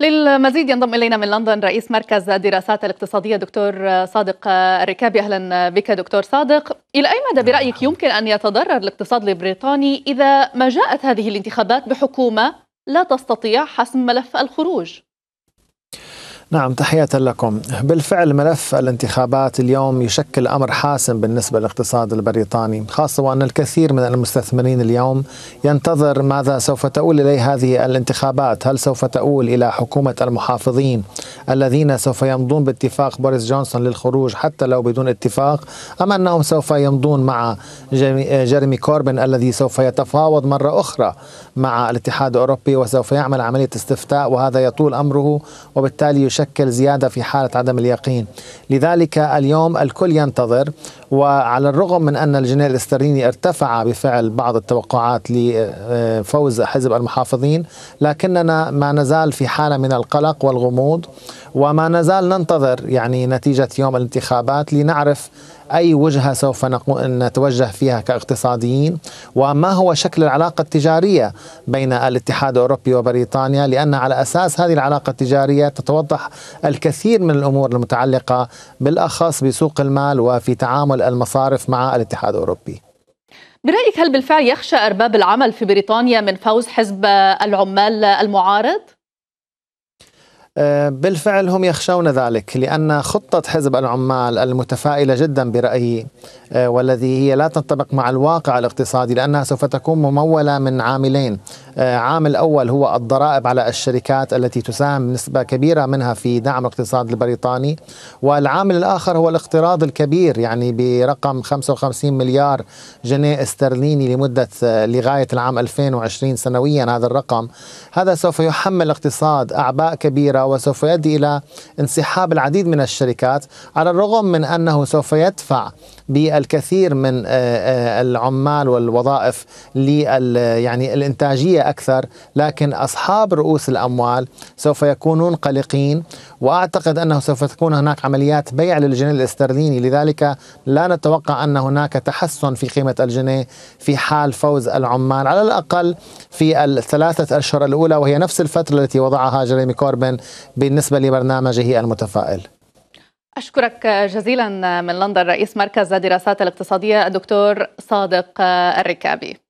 للمزيد ينضم الينا من لندن رئيس مركز الدراسات الاقتصاديه دكتور صادق الركابي اهلا بك دكتور صادق الى اي مدى برايك يمكن ان يتضرر الاقتصاد البريطاني اذا ما جاءت هذه الانتخابات بحكومه لا تستطيع حسم ملف الخروج نعم تحية لكم بالفعل ملف الانتخابات اليوم يشكل أمر حاسم بالنسبة للاقتصاد البريطاني خاصة وأن الكثير من المستثمرين اليوم ينتظر ماذا سوف تؤول إليه هذه الانتخابات هل سوف تؤول إلى حكومة المحافظين الذين سوف يمضون باتفاق بوريس جونسون للخروج حتى لو بدون اتفاق أم أنهم سوف يمضون مع آه، جيريمي كوربن الذي سوف يتفاوض مرة أخرى مع الاتحاد الأوروبي وسوف يعمل عملية استفتاء وهذا يطول أمره وبالتالي يشكل زيادة في حالة عدم اليقين لذلك اليوم الكل ينتظر وعلى الرغم من أن الجنيه الاسترليني ارتفع بفعل بعض التوقعات لفوز آه، آه، حزب المحافظين لكننا ما نزال في حالة من القلق والغموض وما نزال ننتظر يعني نتيجة يوم الانتخابات لنعرف أي وجهة سوف نتوجه فيها كاقتصاديين وما هو شكل العلاقة التجارية بين الاتحاد الأوروبي وبريطانيا لأن على أساس هذه العلاقة التجارية تتوضح الكثير من الأمور المتعلقة بالأخص بسوق المال وفي تعامل المصارف مع الاتحاد الأوروبي برأيك هل بالفعل يخشى أرباب العمل في بريطانيا من فوز حزب العمال المعارض؟ آه، بالفعل هم يخشون ذلك لأن خطة حزب العمال المتفائلة جدا برأيي آه، والذي هي لا تنطبق مع الواقع الاقتصادي لأنها سوف تكون ممولة من عاملين آه، عامل أول هو الضرائب على الشركات التي تساهم نسبة كبيرة منها في دعم الاقتصاد البريطاني والعامل الآخر هو الاقتراض الكبير يعني برقم 55 مليار جنيه استرليني لمدة آه، لغاية العام 2020 سنويا هذا الرقم هذا سوف يحمل الاقتصاد أعباء كبيرة وسوف يؤدي إلى انسحاب العديد من الشركات على الرغم من أنه سوف يدفع بالكثير من آه، العمال والوظائف يعني الانتاجيه أكثر لكن أصحاب رؤوس الأموال سوف يكونون قلقين وأعتقد أنه سوف تكون هناك عمليات بيع للجنيه الاسترليني لذلك لا نتوقع أن هناك تحسن في قيمة الجنيه في حال فوز العمال على الأقل في الثلاثة أشهر الأولى وهي نفس الفترة التي وضعها جيريمي كوربن بالنسبة لبرنامجه المتفائل أشكرك جزيلا من لندن رئيس مركز الدراسات الاقتصادية الدكتور صادق الركابي